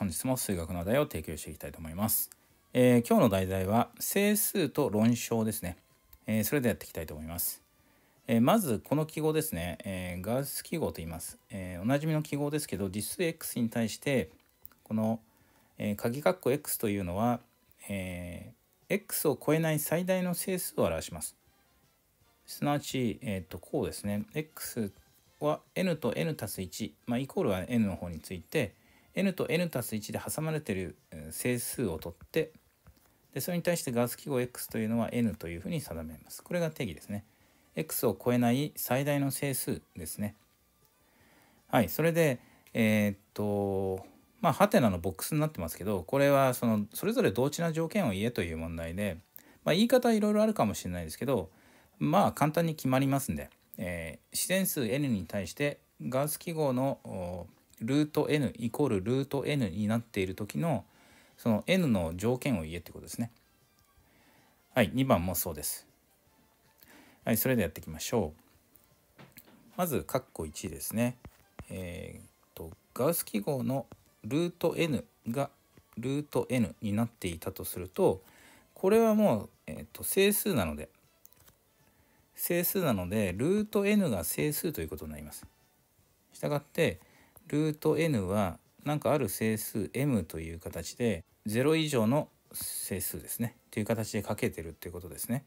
本日も数学の話題を提供していきたいと思います。えー、今日の題材は整数と論証ですね。えー、それでやっていきたいと思います。えー、まずこの記号ですね、えー、ガウス記号と言います、えおなじみの記号ですけど実数 x に対してこの、え鍵括弧 x というのは、え x を超えない最大の整数を表します。すなわち、えー、とこうですね x は n と n+1、まあ、イコールは n の方について n と n たす1で挟まれてる整数をとってでそれに対してガス記号 x というのは n というふうに定めます。これが定義ですね。x を超えない最大の整数ですね。はい、それで、えー、っと、まあ、ハテナのボックスになってますけど、これはそのそれぞれ同値な条件を言えという問題で、まあ、言い方はいろいろあるかもしれないですけど、まあ、簡単に決まりますんで、えー、自然数 n に対してガウス記号のルート n イコールルート n になっている時のその n の条件を言えってことですね。はい、2番もそうです。はい、それでやっていきましょう。まず、括弧1ですね。えー、っと、ガウス記号のルート n がルート n になっていたとすると、これはもう、えー、っと整数なので、整数なので、ルート n が整数ということになります。したがって、ルート n は何かある整数 m という形で0以上の整数ですねという形でかけてるっていうことですね。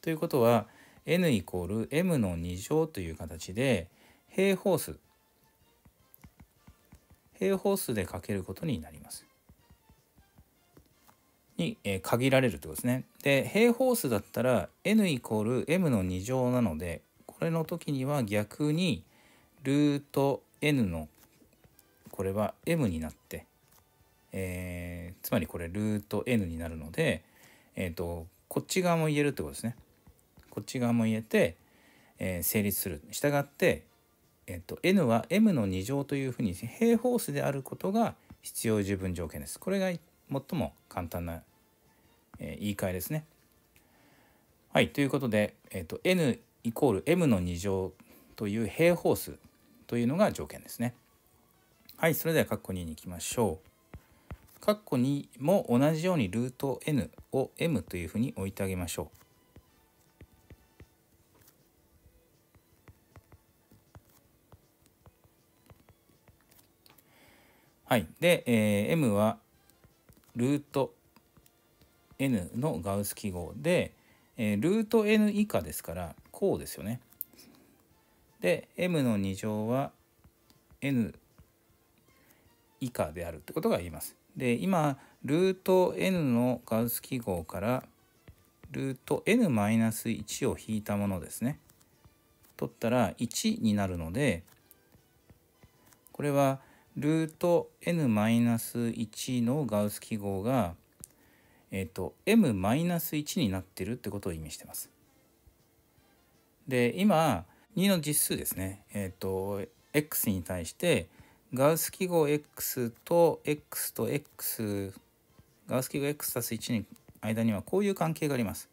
ということは n イコール m の2乗という形で平方数平方数でかけることになります。に、え限られるということですね。で平方数だったら n イコール m の2乗なのでこれの時には逆にルート n のこれは m になって、えー、つまりこれルート n になるので、えーと、こっち側も言えるってことですね。こっち側も言えて、えー、成立する。したがって、えーと、n は m の2乗というふうに平方数であることが必要十分条件です。これが最も簡単な、えー、言い換えですね。はいということで、えーと、と n イコール m の2乗という平方数というのが条件ですね。はい、それでは括弧2に行きましょう。括弧2も同じようにルート n を m というふうに置いてあげましょう。はい。で、えー、m はルート n のガウス記号で、えー、ルート n 以下ですからこうですよね。で m の2乗は n 以下であるってことが言います。で今ルート n のガウス記号からルート n-1 を引いたものですね。取ったら1になるのでこれはルート n-1 のガウス記号が、えっ、ー、と m-1 になってるってことを意味してます。で今2の実数ですね、えっ、ー、と x に対してガウス記号 x と x と x ガウス記号 x たす1に間にはこういう関係があります。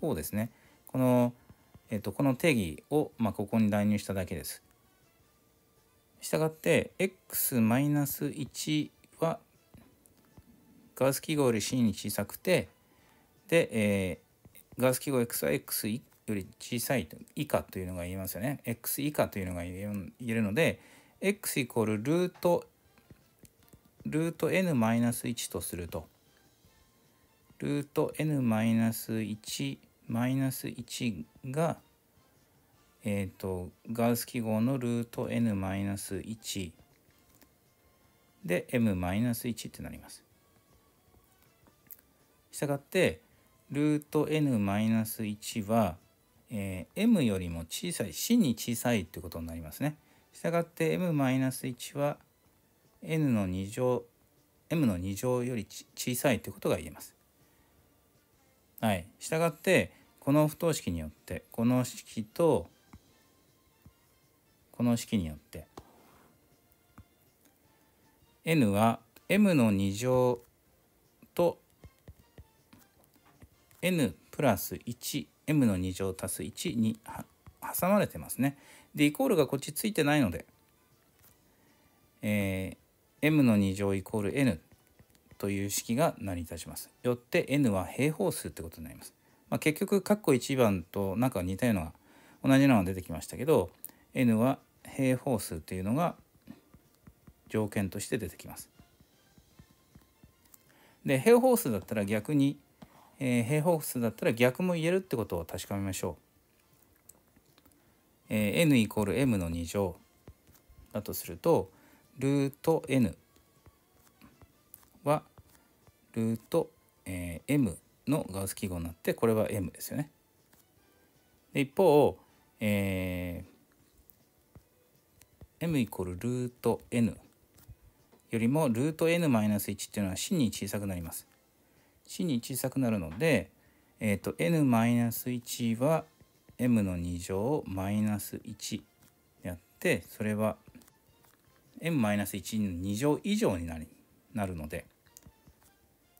こうですね。この、えっ、ー、と、この定義を、まあ、ここに代入しただけです。したがって x-1 はガウス記号より c に小さくてで、えー、ガウス記号 x は x イより小さい以下というのが言えますよね。x 以下というのが言えるので x イコールルートルート n-1 とするとルート n-1 マイナス1がえっ、ー、とガウス記号のルート n-1 で m-1 ってなります。したがってルート n-1 はえー、m よりも小さい c に小さいってことになりますね。したがって m-1 は n の2乗 m の2乗より小さいってことが言えます。はい。したがってこの不等式によってこの式とこの式によって n は m の2乗と n プラス1 m の2乗足す1に挟まれてますね。でイコールがこっちついてないので、えー、m の2乗イコール n という式が成り立ちます。よって n は平方数ってことになります。まあ、結局括弧1番となんか似たような同じのが出てきましたけど n は平方数というのが条件として出てきます。で平方数だったら逆にえー、平方数だったら逆も言えるってことを確かめましょう。えー、n イコール m の2乗だとするとルート n はルート、えー、m のガウス記号になってこれは m ですよね。で一方、えー、m イコールルート n よりもルート n-1 っていうのは真に小さくなります。c に小さくなるので、えーと、n-1 は m の2乗マイナス1やってそれは m-1 の2乗以上になりなるので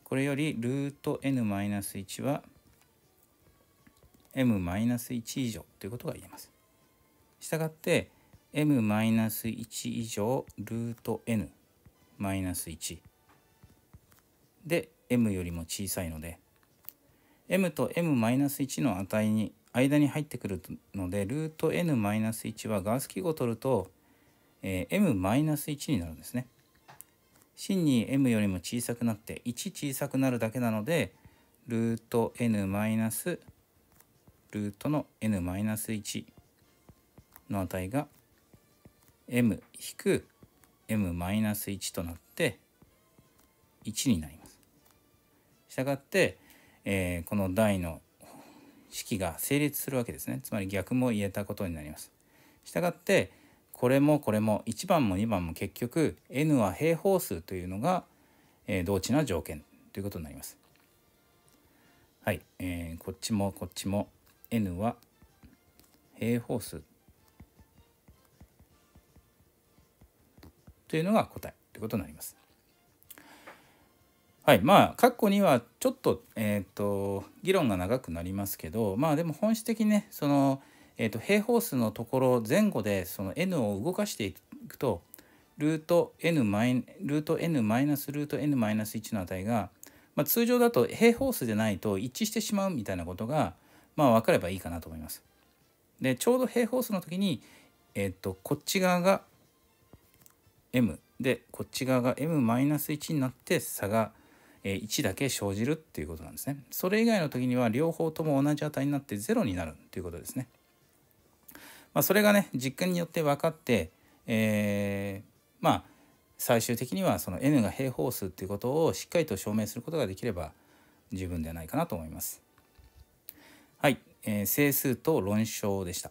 これよりルート n-1 は m-1 以上ということが言えます。したがって m-1 以上ルート n-1 で m よりも小さいので m と m-1 の値に間に入ってくるのでルート n-1 はガス記号を取ると、えー、m-1 になるんですね。真に m よりも小さくなって1小さくなるだけなのでルート n ルートの n 1の値が m m 1となって1になります。従って、えー、この代の式が成立するわけですねつまり逆も言えたことになります。したがってこれもこれも1番も2番も結局 n は平方数というのが、えー、同値な条件ということになります。はい、えー、こっちもこっちも n は平方数というのが答えということになります。はいまあ括弧にはちょっと,、えーと、議論が長くなりますけどまあでも本質的にねその、えーと、平方数のところ前後でその n を動かしていくとルート n マイルート n マイナスルート n マイナス1の値が、まあ、通常だと平方数でないと一致してしまうみたいなことが、まあ、分かればいいかなと思います。でちょうど平方数の時に、えーと、とこっち側が m でこっち側が m-1 になって差が1だけ生じるっていうことなんですね。それ以外の時には両方とも同じ値になって0になるということですね。まあ、それがね実験によって分かって、えー、まあ最終的にはその n が平方数っていうことをしっかりと証明することができれば十分ではないかなと思います。はい、えー、整数と論証でした。